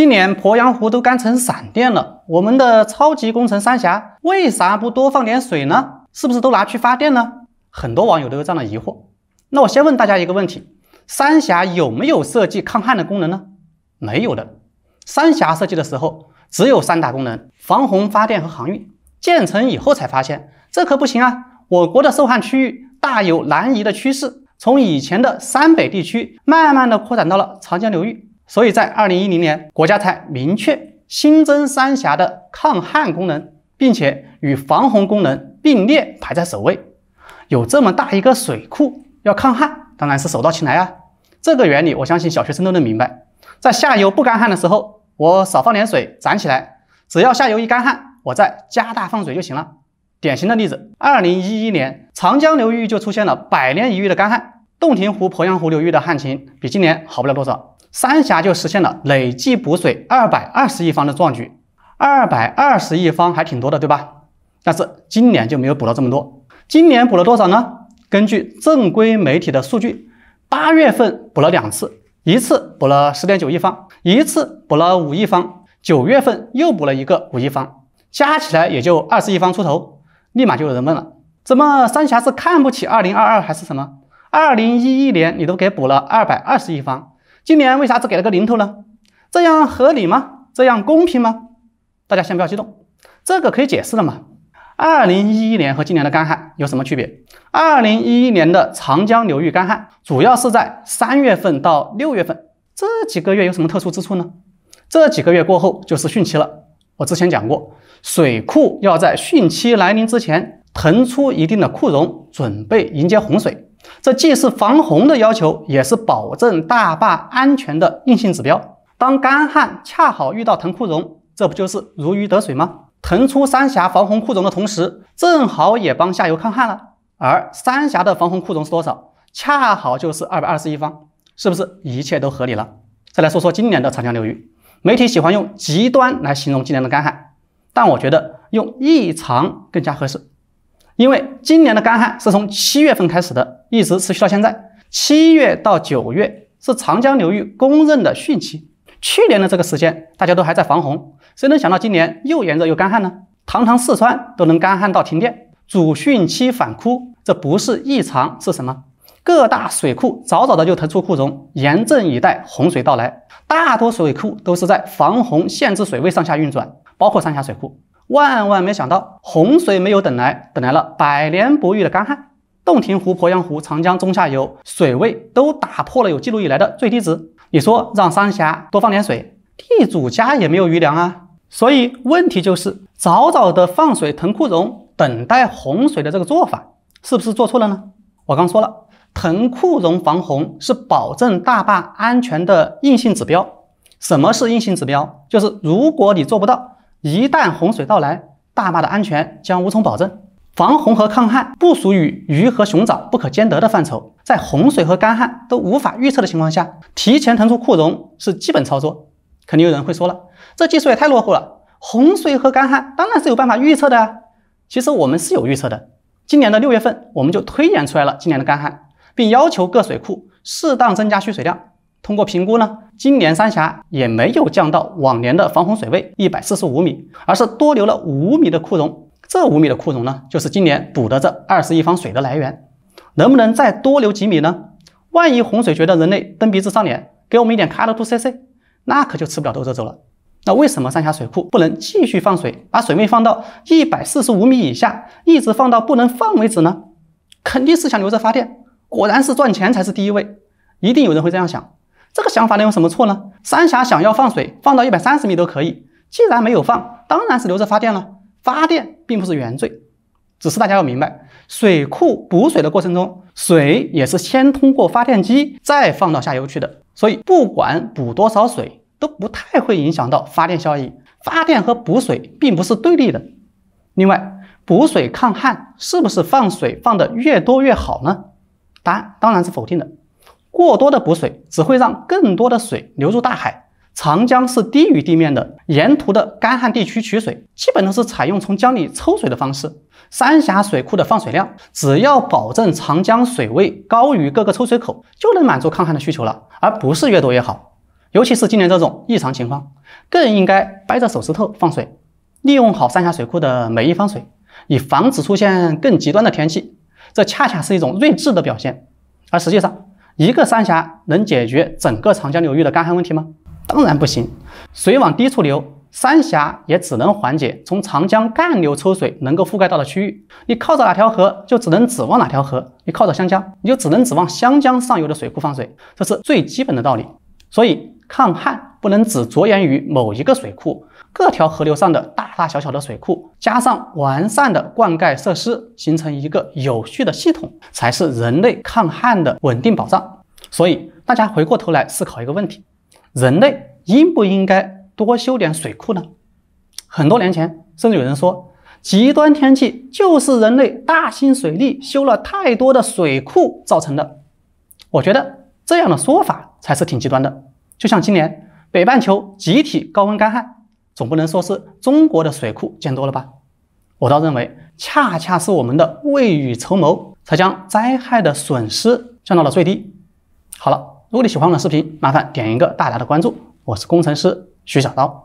今年鄱阳湖都干成闪电了，我们的超级工程三峡为啥不多放点水呢？是不是都拿去发电呢？很多网友都有这样的疑惑。那我先问大家一个问题：三峡有没有设计抗旱的功能呢？没有的。三峡设计的时候只有三大功能：防洪、发电和航运。建成以后才发现，这可不行啊！我国的受旱区域大有南移的趋势，从以前的陕北地区，慢慢的扩展到了长江流域。所以在二零一零年，国家才明确新增三峡的抗旱功能，并且与防洪功能并列排在首位。有这么大一个水库要抗旱，当然是手到擒来啊！这个原理我相信小学生都能明白。在下游不干旱的时候，我少放点水攒起来；只要下游一干旱，我再加大放水就行了。典型的例子，二零一一年长江流域就出现了百年一遇的干旱，洞庭湖、鄱阳湖流域的旱情比今年好不了多少。三峡就实现了累计补水二百二十亿方的壮举，二百二十亿方还挺多的，对吧？但是今年就没有补到这么多。今年补了多少呢？根据正规媒体的数据，八月份补了两次，一次补了十点九亿方，一次补了五亿方。九月份又补了一个五亿方，加起来也就二十亿方出头。立马就有人问了：怎么三峡是看不起二零二二还是什么？二零一一年你都给补了二百二十亿方。今年为啥只给了个零头呢？这样合理吗？这样公平吗？大家先不要激动，这个可以解释了嘛。二零一一年和今年的干旱有什么区别？二零一一年的长江流域干旱主要是在三月份到六月份，这几个月有什么特殊之处呢？这几个月过后就是汛期了。我之前讲过，水库要在汛期来临之前腾出一定的库容，准备迎接洪水。这既是防洪的要求，也是保证大坝安全的硬性指标。当干旱恰好遇到腾库容，这不就是如鱼得水吗？腾出三峡防洪库容的同时，正好也帮下游抗旱了。而三峡的防洪库容是多少？恰好就是二百二十一方，是不是一切都合理了？再来说说今年的长江流域，媒体喜欢用极端来形容今年的干旱，但我觉得用异常更加合适。因为今年的干旱是从七月份开始的，一直持续到现在。七月到九月是长江流域公认的汛期，去年的这个时间大家都还在防洪，谁能想到今年又炎热又干旱呢？堂堂四川都能干旱到停电，主汛期反枯，这不是异常是什么？各大水库早早的就腾出库容，严阵以待洪水到来。大多水库都是在防洪限制水位上下运转，包括三峡水库。万万没想到，洪水没有等来，等来了百年不遇的干旱。洞庭湖、鄱阳湖、长江中下游水位都打破了有记录以来的最低值。你说让三峡多放点水，地主家也没有余粮啊。所以问题就是，早早的放水腾库容，等待洪水的这个做法，是不是做错了呢？我刚说了，腾库容防洪是保证大坝安全的硬性指标。什么是硬性指标？就是如果你做不到。一旦洪水到来，大坝的安全将无从保证。防洪和抗旱不属于鱼和熊掌不可兼得的范畴。在洪水和干旱都无法预测的情况下，提前腾出库容是基本操作。肯定有人会说了，这技术也太落后了。洪水和干旱当然是有办法预测的啊。其实我们是有预测的。今年的六月份，我们就推演出来了今年的干旱，并要求各水库适当增加蓄水量。通过评估呢，今年三峡也没有降到往年的防洪水位一百四十五米，而是多留了五米的库容。这五米的库容呢，就是今年补的这二十亿方水的来源。能不能再多留几米呢？万一洪水觉得人类蹬鼻子上脸，给我们一点开都都 CC，那可就吃不了兜着走了。那为什么三峡水库不能继续放水，把水位放到一百四十五米以下，一直放到不能放为止呢？肯定是想留着发电。果然是赚钱才是第一位。一定有人会这样想。这个想法能有什么错呢？三峡想要放水，放到一百三十米都可以。既然没有放，当然是留着发电了。发电并不是原罪，只是大家要明白，水库补水的过程中，水也是先通过发电机，再放到下游去的。所以不管补多少水，都不太会影响到发电效益。发电和补水并不是对立的。另外，补水抗旱是不是放水放的越多越好呢？答案当然是否定的。过多的补水只会让更多的水流入大海。长江是低于地面的，沿途的干旱地区取水基本都是采用从江里抽水的方式。三峡水库的放水量，只要保证长江水位高于各个抽水口，就能满足抗旱的需求了，而不是越多越好。尤其是今年这种异常情况，更应该掰着手指头放水，利用好三峡水库的每一方水，以防止出现更极端的天气。这恰恰是一种睿智的表现，而实际上。一个三峡能解决整个长江流域的干旱问题吗？当然不行。水往低处流，三峡也只能缓解从长江干流抽水能够覆盖到的区域。你靠着哪条河，就只能指望哪条河。你靠着湘江，你就只能指望湘江上游的水库放水，这是最基本的道理。所以，抗旱不能只着眼于某一个水库。各条河流上的大大小小的水库，加上完善的灌溉设施，形成一个有序的系统，才是人类抗旱的稳定保障。所以，大家回过头来思考一个问题：人类应不应该多修点水库呢？很多年前，甚至有人说，极端天气就是人类大兴水利、修了太多的水库造成的。我觉得这样的说法才是挺极端的。就像今年北半球集体高温干旱。总不能说是中国的水库建多了吧？我倒认为，恰恰是我们的未雨绸缪，才将灾害的损失降到了最低。好了，如果你喜欢我的视频，麻烦点一个大大的关注。我是工程师徐小刀。